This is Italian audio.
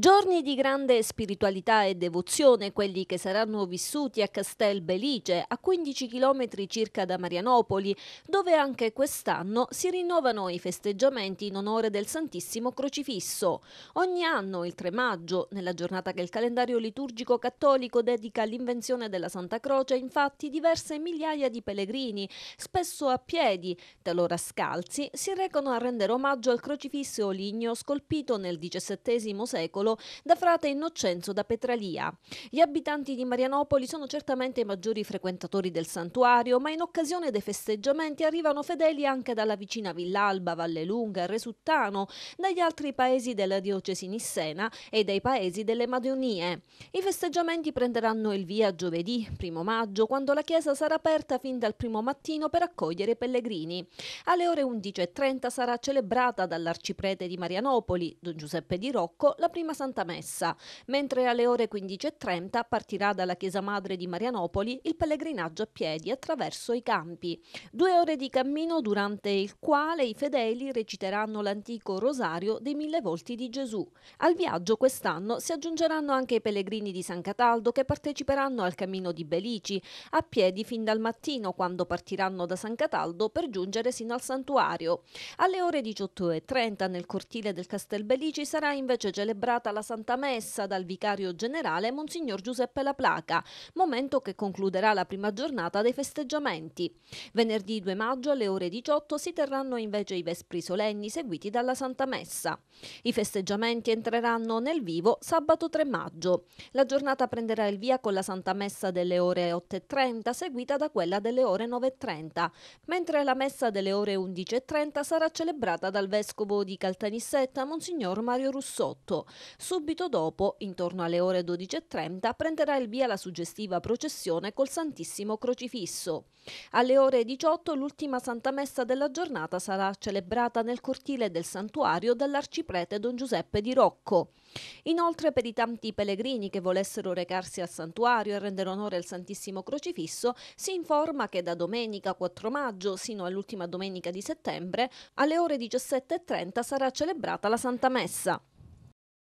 Giorni di grande spiritualità e devozione, quelli che saranno vissuti a Castel Belice, a 15 km circa da Marianopoli, dove anche quest'anno si rinnovano i festeggiamenti in onore del Santissimo Crocifisso. Ogni anno, il 3 maggio, nella giornata che il calendario liturgico cattolico dedica all'invenzione della Santa Croce, infatti diverse migliaia di pellegrini, spesso a piedi, talora scalzi, si recano a rendere omaggio al crocifisso ligneo scolpito nel XVII secolo Paolo, da Frate Innocenzo da Petralia. Gli abitanti di Marianopoli sono certamente i maggiori frequentatori del santuario, ma in occasione dei festeggiamenti arrivano fedeli anche dalla vicina Villalba, Vallelunga, Resuttano, dagli altri paesi della diocesi nissena e dai paesi delle Madonie. I festeggiamenti prenderanno il via giovedì, primo maggio, quando la chiesa sarà aperta fin dal primo mattino per accogliere i pellegrini. Alle ore 11.30 sarà celebrata dall'arciprete di Marianopoli, Don Giuseppe Di Rocco, la prima Santa Messa, mentre alle ore 15.30 partirà dalla Chiesa Madre di Marianopoli il pellegrinaggio a piedi attraverso i campi. Due ore di cammino durante il quale i fedeli reciteranno l'antico rosario dei mille volti di Gesù. Al viaggio quest'anno si aggiungeranno anche i pellegrini di San Cataldo che parteciperanno al cammino di Belici a piedi fin dal mattino quando partiranno da San Cataldo per giungere sino al santuario. Alle ore 18.30 nel cortile del Castel Belici sarà invece celebrato celebrata la Santa Messa dal vicario generale Monsignor Giuseppe La Placa, momento che concluderà la prima giornata dei festeggiamenti. Venerdì 2 maggio alle ore 18 si terranno invece i vespri solenni seguiti dalla Santa Messa. I festeggiamenti entreranno nel vivo sabato 3 maggio. La giornata prenderà il via con la Santa Messa delle ore 8.30 seguita da quella delle ore 9.30, mentre la Messa delle ore 11.30 sarà celebrata dal Vescovo di Caltanissetta, Monsignor Mario Russotto. Subito dopo, intorno alle ore 12.30, prenderà il via la suggestiva processione col Santissimo Crocifisso. Alle ore 18 l'ultima Santa Messa della giornata sarà celebrata nel cortile del santuario dall'arciprete Don Giuseppe di Rocco. Inoltre per i tanti pellegrini che volessero recarsi al santuario e rendere onore al Santissimo Crocifisso si informa che da domenica 4 maggio sino all'ultima domenica di settembre alle ore 17.30 sarà celebrata la Santa Messa.